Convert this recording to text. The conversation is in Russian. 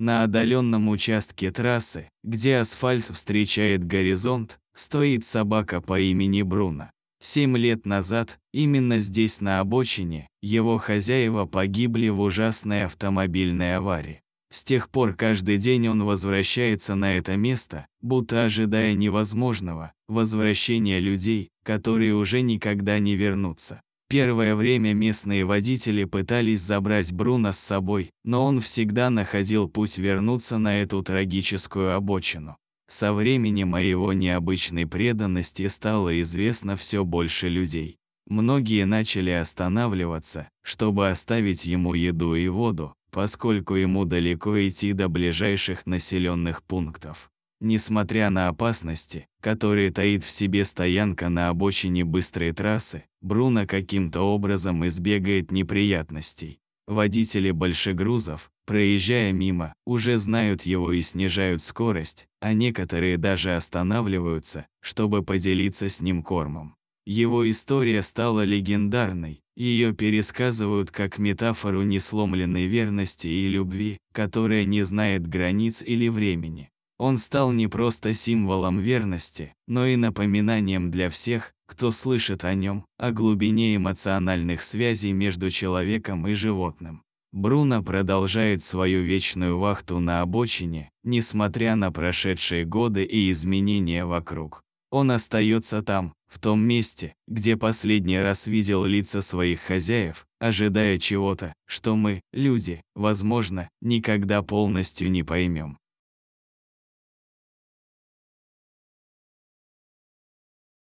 На отдаленном участке трассы, где асфальт встречает горизонт, стоит собака по имени Бруно. Семь лет назад, именно здесь на обочине, его хозяева погибли в ужасной автомобильной аварии. С тех пор каждый день он возвращается на это место, будто ожидая невозможного, возвращения людей, которые уже никогда не вернутся. Первое время местные водители пытались забрать Бруно с собой, но он всегда находил путь вернуться на эту трагическую обочину. Со временем о его необычной преданности стало известно все больше людей. Многие начали останавливаться, чтобы оставить ему еду и воду, поскольку ему далеко идти до ближайших населенных пунктов. Несмотря на опасности, которые таит в себе стоянка на обочине быстрой трассы, Бруно каким-то образом избегает неприятностей. Водители большегрузов, проезжая мимо, уже знают его и снижают скорость, а некоторые даже останавливаются, чтобы поделиться с ним кормом. Его история стала легендарной, ее пересказывают как метафору несломленной верности и любви, которая не знает границ или времени. Он стал не просто символом верности, но и напоминанием для всех, кто слышит о нем, о глубине эмоциональных связей между человеком и животным. Бруно продолжает свою вечную вахту на обочине, несмотря на прошедшие годы и изменения вокруг. Он остается там, в том месте, где последний раз видел лица своих хозяев, ожидая чего-то, что мы, люди, возможно, никогда полностью не поймем.